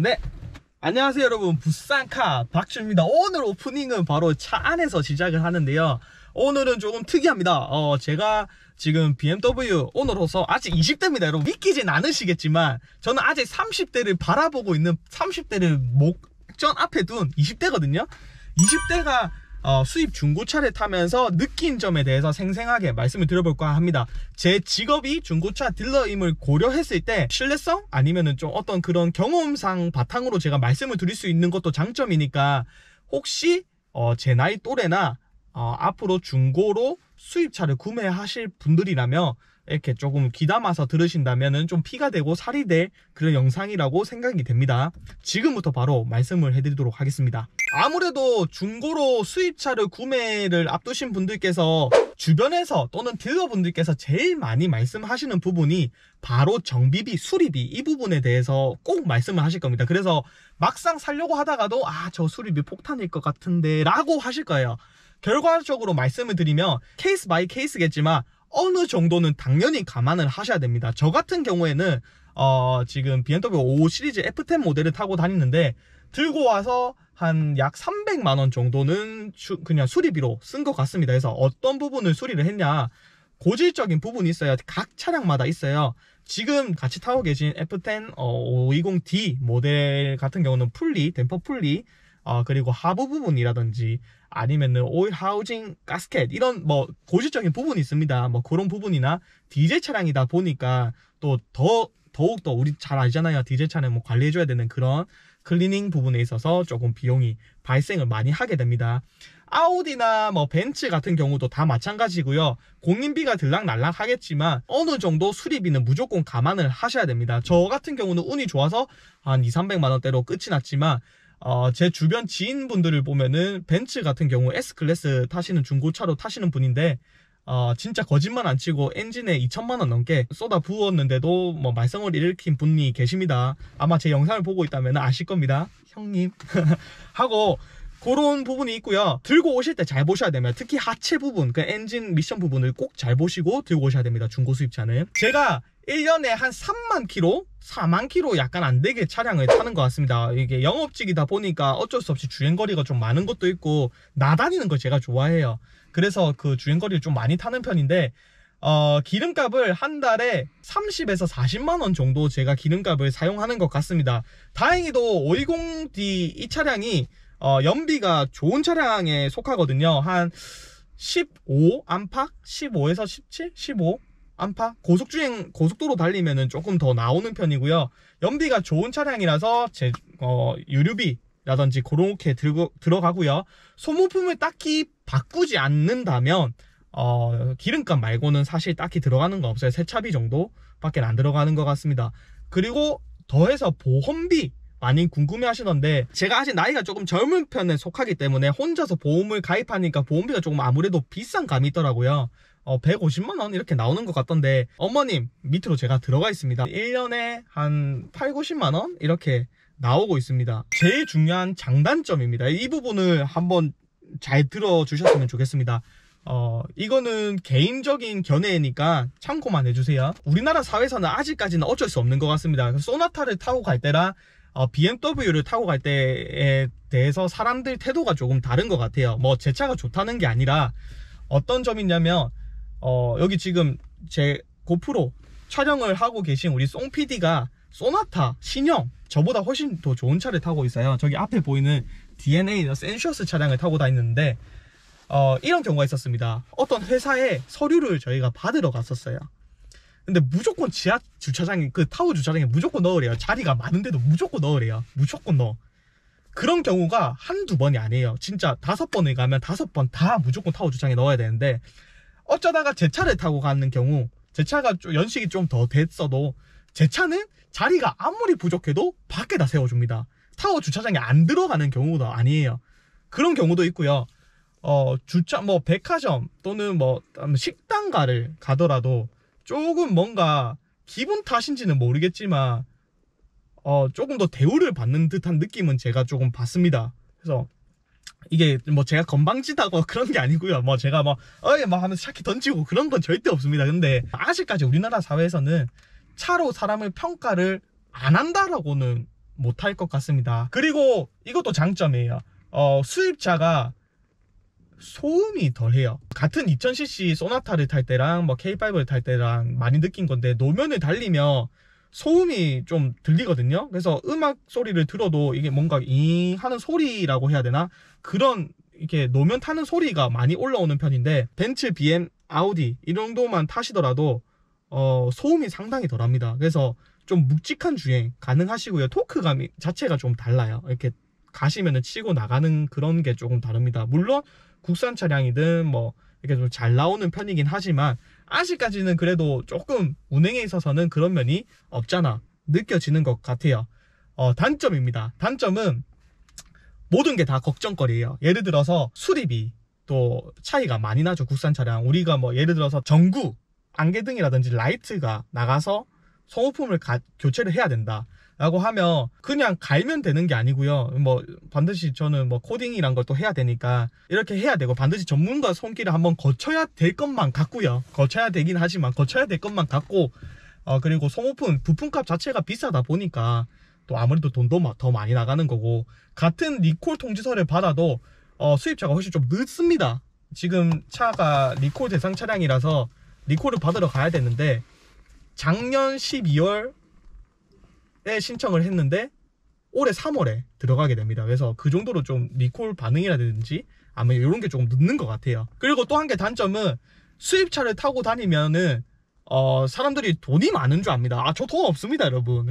네 안녕하세요 여러분 부산카 박주입니다 오늘 오프닝은 바로 차 안에서 시작을 하는데요 오늘은 조금 특이합니다 어 제가 지금 BMW 오너로서 아직 20대입니다 여러분 믿기진 않으시겠지만 저는 아직 30대를 바라보고 있는 30대를 목전 앞에 둔 20대거든요 20대가 어, 수입 중고차를 타면서 느낀 점에 대해서 생생하게 말씀을 드려볼까 합니다. 제 직업이 중고차 딜러임을 고려했을 때 신뢰성 아니면좀 어떤 그런 경험상 바탕으로 제가 말씀을 드릴 수 있는 것도 장점이니까 혹시 어, 제 나이 또래나 어, 앞으로 중고로 수입차를 구매하실 분들이라면 이렇게 조금 귀담아서 들으신다면 좀 피가 되고 살이 될 그런 영상이라고 생각이 됩니다 지금부터 바로 말씀을 해드리도록 하겠습니다 아무래도 중고로 수입차를 구매를 앞두신 분들께서 주변에서 또는 딜러분들께서 제일 많이 말씀하시는 부분이 바로 정비비, 수리비 이 부분에 대해서 꼭 말씀을 하실 겁니다. 그래서 막상 살려고 하다가도 아 저 수리비 폭탄일 것 같은데 라고 하실 거예요. 결과적으로 말씀을 드리면 케이스 바이 케이스겠지만 어느 정도는 당연히 감안을 하셔야 됩니다. 저 같은 경우에는 어, 지금 BMW 5 시리즈 F10 모델을 타고 다니는데 들고 와서 한 약 300만원 정도는 주, 그냥 수리비로 쓴 것 같습니다. 그래서 어떤 부분을 수리를 했냐 고질적인 부분이 있어요. 각 차량마다 있어요. 지금 같이 타고 계신 F10 어, 520D 모델 같은 경우는 풀리, 댐퍼 풀리 어, 그리고 하부 부분이라든지 아니면은 오일 하우징 가스켓 이런 뭐 고질적인 부분이 있습니다. 뭐 그런 부분이나 디젤 차량이다 보니까 또 더 더욱 더 우리 잘 알잖아요. 디젤 차량 뭐 관리해줘야 되는 그런 클리닝 부분에 있어서 조금 비용이 발생을 많이 하게 됩니다. 아우디나 뭐 벤츠 같은 경우도 다 마찬가지고요. 공인비가 들락날락 하겠지만 어느 정도 수리비는 무조건 감안을 하셔야 됩니다. 저 같은 경우는 운이 좋아서 한 2, 300만 원대로 끝이 났지만 어, 제 주변 지인분들을 보면은 벤츠 같은 경우 S클래스 타시는 중고차로 타시는 분인데 어, 진짜 거짓말 안 치고 엔진에 2천만원 넘게 쏟아 부었는데도 뭐 말썽을 일으킨 분이 계십니다. 아마 제 영상을 보고 있다면 아실 겁니다. 형님. 하고, 그런 부분이 있고요. 들고 오실 때 잘 보셔야 됩니다. 특히 하체 부분, 그 엔진 미션 부분을 꼭 잘 보시고 들고 오셔야 됩니다. 중고 수입차는. 제가 1년에 한 3만 키로? 4만 키로 약간 안 되게 차량을 타는 것 같습니다. 이게 영업직이다 보니까 어쩔 수 없이 주행거리가 좀 많은 것도 있고 나다니는 걸 제가 좋아해요. 그래서 그 주행거리를 좀 많이 타는 편인데 어, 기름값을 한 달에 30에서 40만원 정도 제가 기름값을 사용하는 것 같습니다. 다행히도 520D 이 차량이 어, 연비가 좋은 차량에 속하거든요. 한 15 안팎? 15에서 17? 15? 안파 고속주행 고속도로 달리면은 조금 더 나오는 편이고요 연비가 좋은 차량이라서 제 어, 유류비 라든지 그렇게 들고, 들어가고요 소모품을 딱히 바꾸지 않는다면 어, 기름값 말고는 사실 딱히 들어가는 거 없어요 세차비 정도밖에 안 들어가는 것 같습니다 그리고 더해서 보험비 많이 궁금해 하시던데 제가 아직 나이가 조금 젊은 편에 속하기 때문에 혼자서 보험을 가입하니까 보험비가 조금 아무래도 비싼 감이 있더라고요 어, 150만 원 이렇게 나오는 것 같던데 어머님 밑으로 제가 들어가 있습니다 1년에 한 8, 90만 원 이렇게 나오고 있습니다 제일 중요한 장단점입니다 이 부분을 한번 잘 들어주셨으면 좋겠습니다 어, 이거는 개인적인 견해니까 참고만 해주세요 우리나라 사회에서는 아직까지는 어쩔 수 없는 것 같습니다 소나타를 타고 갈 때랑 어, BMW를 타고 갈 때에 대해서 사람들 태도가 조금 다른 것 같아요 뭐 제 차가 좋다는 게 아니라 어떤 점이냐면 어, 여기 지금 제 고프로 촬영을 하고 계신 우리 송 PD가 소나타 신형 저보다 훨씬 더 좋은 차를 타고 있어요 저기 앞에 보이는 DNA 센슈어스 차량을 타고 다니는데 어, 이런 경우가 있었습니다 어떤 회사에 서류를 저희가 받으러 갔었어요 근데 무조건 지하 주차장에 그 타워 주차장에 무조건 넣으래요 자리가 많은데도 무조건 넣으래요 무조건 넣어 그런 경우가 한두 번이 아니에요 진짜 다섯 번에 가면 다섯 번 다 무조건 타워 주차장에 넣어야 되는데 어쩌다가 제 차를 타고 가는 경우 제 차가 좀 연식이 좀 더 됐어도 제 차는 자리가 아무리 부족해도 밖에다 세워줍니다. 타워 주차장에 안 들어가는 경우도 아니에요. 그런 경우도 있고요. 어, 주차, 뭐, 백화점 또는 뭐, 음, 식당가를 가더라도 조금 뭔가 기분 탓인지는 모르겠지만, 어, 조금 더 대우를 받는 듯한 느낌은 제가 조금 봤습니다 그래서 이게 뭐 제가 건방지다고 그런 게 아니고요. 뭐 제가 뭐 어이 뭐 하면서 차키 던지고 그런 건 절대 없습니다. 근데 아직까지 우리나라 사회에서는 차로 사람을 평가를 안 한다라고는 못할 것 같습니다. 그리고 이것도 장점이에요. 어, 수입차가 소음이 덜해요. 같은 2000cc 소나타를 탈 때랑 뭐 K5를 탈 때랑 많이 느낀 건데 노면을 달리며 소음이 좀 들리거든요 그래서 음악 소리를 들어도 이게 뭔가 이 하는 소리라고 해야 되나 그런 이렇게 노면 타는 소리가 많이 올라오는 편인데 벤츠, BM, 아우디 이 정도만 타시더라도 어, 소음이 상당히 덜합니다 그래서 좀 묵직한 주행 가능하시고요 토크감 자체가 좀 달라요 이렇게 가시면은 치고 나가는 그런 게 조금 다릅니다 물론 국산 차량이든 뭐 이렇게 좀 잘 나오는 편이긴 하지만 아직까지는 그래도 조금 운행에 있어서는 그런 면이 없잖아 느껴지는 것 같아요 어, 단점입니다 단점은 모든 게 다 걱정거리예요 예를 들어서 수리비 또 차이가 많이 나죠 국산 차량 우리가 뭐 예를 들어서 전구 안개등이라든지 라이트가 나가서 소모품을 가, 교체를 해야 된다 라고 하면 그냥 갈면 되는 게 아니고요 뭐 반드시 저는 뭐 코딩이란 걸 또 해야 되니까 이렇게 해야 되고 반드시 전문가 손길을 한번 거쳐야 될 것만 같고요 거쳐야 되긴 하지만 거쳐야 될 것만 같고 어 그리고 소모품 부품값 자체가 비싸다 보니까 또 아무래도 돈도 더 많이 나가는 거고 같은 리콜 통지서를 받아도 어 수입차가 훨씬 좀 늦습니다 지금 차가 리콜 대상 차량이라서 리콜을 받으러 가야 되는데 작년 12월 때 신청을 했는데 올해 3월에 들어가게 됩니다. 그래서 그 정도로 좀 리콜 반응이라든지 아마 이런 게 조금 늦는 것 같아요. 그리고 또 한 개 단점은 수입차를 타고 다니면은 어 사람들이 돈이 많은 줄 압니다. 아저 돈 없습니다, 여러분.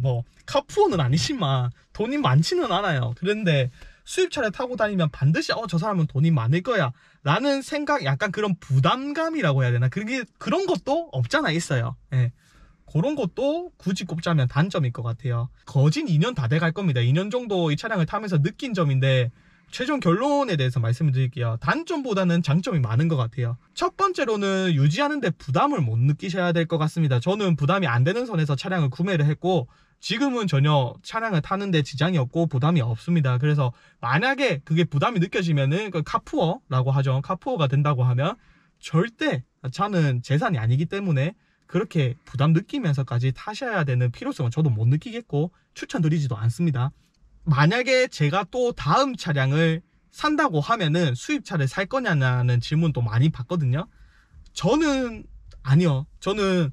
뭐 카푸어는 아니지만 돈이 많지는 않아요. 그런데 수입차를 타고 다니면 반드시 어 저 사람은 돈이 많을 거야 라는 생각 약간 그런 부담감이라고 해야 되나 그게 그런 것도 없잖아 있어요. 예. 그런 것도 굳이 꼽자면 단점일 것 같아요. 거진 2년 다 돼갈 겁니다. 2년 정도 이 차량을 타면서 느낀 점인데 최종 결론에 대해서 말씀을 드릴게요. 단점보다는 장점이 많은 것 같아요. 첫 번째로는 유지하는데 부담을 못 느끼셔야 될 것 같습니다. 저는 부담이 안 되는 선에서 차량을 구매를 했고 지금은 전혀 차량을 타는데 지장이 없고 부담이 없습니다. 그래서 만약에 그게 부담이 느껴지면은 그 카푸어라고 하죠. 카푸어가 된다고 하면 절대 차는 재산이 아니기 때문에 그렇게 부담 느끼면서까지 타셔야 되는 필요성은 저도 못 느끼겠고 추천드리지도 않습니다. 만약에 제가 또 다음 차량을 산다고 하면은 수입차를 살 거냐는 질문도 많이 받거든요. 저는 아니요. 저는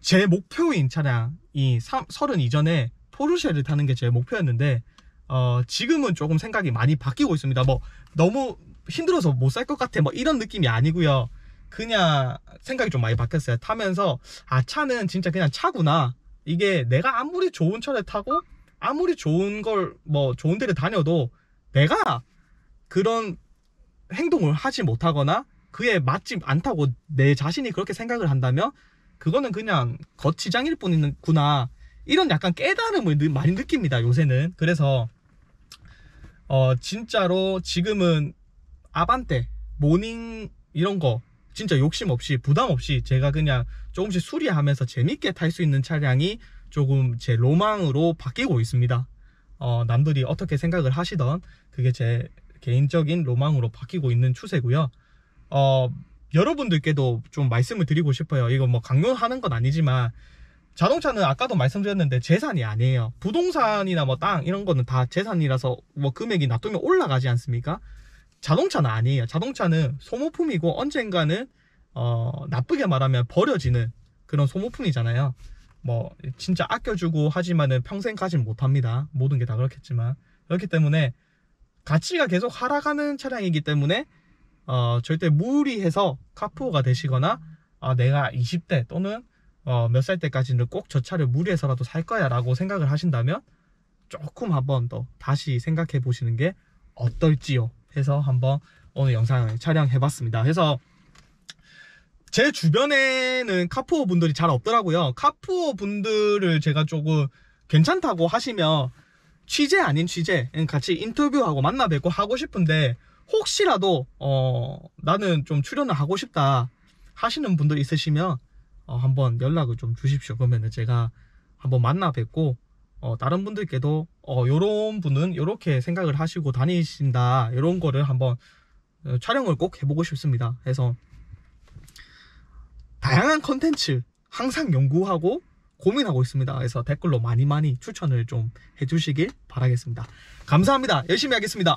제 목표인 차량이 30 이전에 포르쉐를 타는 게 제 목표였는데 어, 지금은 조금 생각이 많이 바뀌고 있습니다. 뭐 너무 힘들어서 못 살 것 같아 뭐 이런 느낌이 아니고요. 그냥 생각이 좀 많이 바뀌었어요. 타면서 아 차는 진짜 그냥 차구나. 이게 내가 아무리 좋은 차를 타고 아무리 좋은 걸 뭐 좋은 데를 다녀도 내가 그런 행동을 하지 못하거나 그에 맞지 않다고 내 자신이 그렇게 생각을 한다면 그거는 그냥 거치장일 뿐이구나 이런 약간 깨달음을 많이 느낍니다 요새는 그래서 어 진짜로 지금은 아반떼 모닝 이런 거 진짜 욕심 없이 부담 없이 제가 그냥 조금씩 수리하면서 재밌게 탈 수 있는 차량이 조금 제 로망으로 바뀌고 있습니다. 어, 남들이 어떻게 생각을 하시던 그게 제 개인적인 로망으로 바뀌고 있는 추세고요. 어, 여러분들께도 좀 말씀을 드리고 싶어요. 이거 뭐 강요하는 건 아니지만 자동차는 아까도 말씀드렸는데 재산이 아니에요. 부동산이나 뭐 땅 이런 거는 다 재산이라서 뭐 금액이 놔두면 올라가지 않습니까? 자동차는 아니에요. 자동차는 소모품이고 언젠가는 어, 나쁘게 말하면 버려지는 그런 소모품이잖아요. 뭐 진짜 아껴주고 하지만은 평생 가진 못합니다. 모든 게 다 그렇겠지만 그렇기 때문에 가치가 계속 하락하는 차량이기 때문에 어, 절대 무리해서 카푸어가 되시거나 아, 내가 20대 또는 어, 몇 살 때까지는 꼭 저 차를 무리해서라도 살 거야 라고 생각을 하신다면 조금 한 번 더 다시 생각해 보시는 게 어떨지요. 해서 한번 오늘 영상을 촬영해봤습니다. 그래서 제 주변에는 카푸어 분들이 잘 없더라고요. 카푸어 분들을 제가 조금 괜찮다고 하시면 취재 아닌 취재 같이 인터뷰하고 만나 뵙고 하고 싶은데 혹시라도 어 나는 좀 출연을 하고 싶다 하시는 분들 있으시면 어 한번 연락을 좀 주십시오. 그러면 제가 한번 만나 뵙고 어, 다른 분들께도 어, 요런 분은 이렇게 생각을 하시고 다니신다 이런 거를 한번 어, 촬영을 꼭 해보고 싶습니다 해서 다양한 컨텐츠 항상 연구하고 고민하고 있습니다 그래서 댓글로 많이 많이 추천을 좀 해주시길 바라겠습니다 감사합니다 열심히 하겠습니다